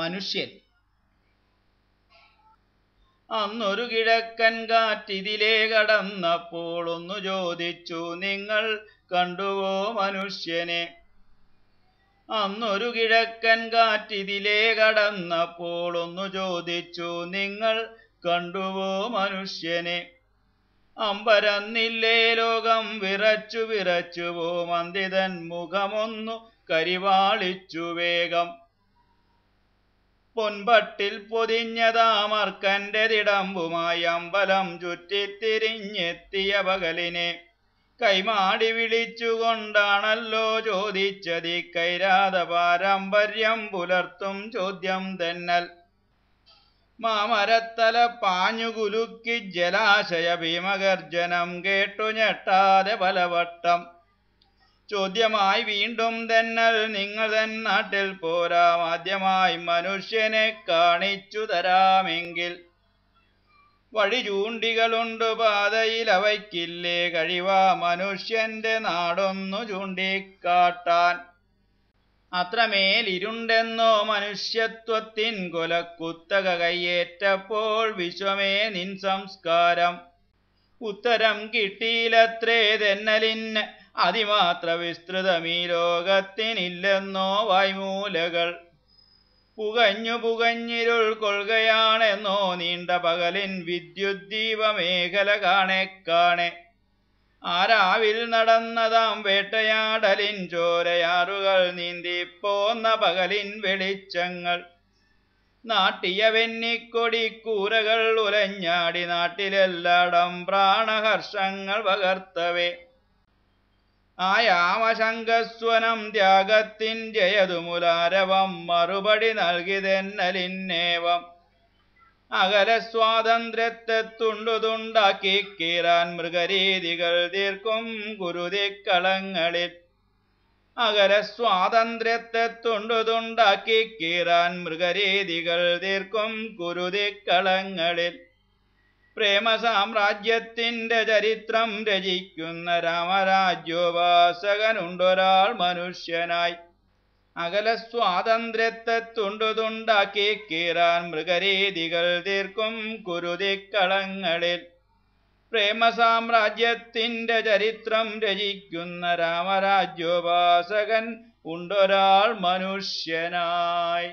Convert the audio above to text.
മനുഷ്യൻ അന്നൊരു കിഴക്കൻ കാറ്റിതിലേ കടന്നപ്പോൾ ഒന്നു ചോദിച്ചു നിങ്ങൾ കണ്ടുവോ മനുഷ്യനെ അന്നൊരു കിഴക്കൻ കാറ്റിതിലേ കടന്നപ്പോൾ ഒന്നു ചോദിച്ചു നിങ്ങൾ കണ്ടുവോ മനുഷ്യനെ അമ്പരന്നില്ലേ ലോകം വിറച്ചു വിറച്ചുവോ മന്ദിതൻ മുഖമൊന്നു കരിവാളിച്ചു വേഗം പൊൻപട്ടിൽ പൊതിഞ്ഞതാമർക്കൻ്റെ തിടമ്പുമായി അമ്പലം ചുറ്റിത്തിരിഞ്ഞെത്തിയ പകലിനെ കൈമാടി വിളിച്ചുകൊണ്ടാണല്ലോ ചോദിച്ചതി കൈരാത പാരമ്പര്യം പുലർത്തും ചോദ്യം തന്നൽ മാമരത്തല പാഞ്ഞുകുലുക്കി ജലാശയ ഭീമഗർജനം കേട്ടു ഞെട്ടാതെ പലവട്ടം ചോദ്യമായി വീണ്ടും തന്നൽ നിങ്ങൾ തൻ നാട്ടിൽ പോരാം ആദ്യമായി മനുഷ്യനെ കാണിച്ചു തരാമെങ്കിൽ വഴി ചൂണ്ടികളുണ്ട് പാതയിൽ അവയ്ക്കില്ലേ കഴിവ മനുഷ്യന്റെ നാടൊന്നു ചൂണ്ടിക്കാട്ടാൻ അത്രമേൽ ഇരുണ്ടെന്നോ മനുഷ്യത്വത്തിൻ കൊലക്കുത്തക കൈയേറ്റപ്പോൾ വിശ്വമേ നിൻ സംസ്കാരം ഉത്തരം കിട്ടിയിലത്രേ തെന്നലിന് അതിമാത്ര വിസ്തൃതമീ ലോകത്തിനില്ലെന്നോ വായ്മൂലകൾ പുകഞ്ഞു പുകഞ്ഞിരുൾ കൊള്ളുകയാണെന്നോ നീണ്ട പകലിൻ വിദ്യുദ്ദീപ മേഖല കാണെ കാണെ ആരാവിൽ നടന്നതാം വേട്ടയാടലിൻ ചോരയാറുകൾ നീന്തിപ്പോന്ന പകലിൻ വെളിച്ചങ്ങൾ നാട്ടിയ വെന്നിക്കൊടി കൂരകൾ ഉലഞ്ഞാടി നാട്ടിലെല്ലാടം പ്രാണഹർഷങ്ങൾ പകർത്തവേ ആയാമശങ്കസ്വനം ത്യാഗത്തിൻ ജയതുമുലാരവം മറുപടി നൽകിതെന്നലിന്നേവം അകല സ്വാതന്ത്ര്യത്തെത്തുണ്ടു തുണ്ടാക്കി കീറാൻ മൃഗരീതികൾ തീർക്കും ഗുരുതിക്കളങ്ങളിൽ അകല സ്വാതന്ത്ര്യത്തെത്തുണ്ടു തുണ്ടാക്കി കീറാൻ മൃഗരീതികൾ തീർക്കും ഗുരുതിക്കളങ്ങളിൽ പ്രേമസാമ്രാജ്യത്തിൻ്റെ ചരിത്രം രചിക്കുന്ന രാമരാജ്യോപാസകനുണ്ടൊരാൾ മനുഷ്യനായി അകല സ്വാതന്ത്ര്യത്തെ തുണ്ടുതുണ്ടാക്കി കീറാൻ മൃഗരീതികൾ തീർക്കും കുരുതിക്കളങ്ങളിൽ പ്രേമസാമ്രാജ്യത്തിൻ്റെ ചരിത്രം രചിക്കുന്ന രാമരാജ്യോപാസകൻ ഉണ്ടൊരാൾ മനുഷ്യനായി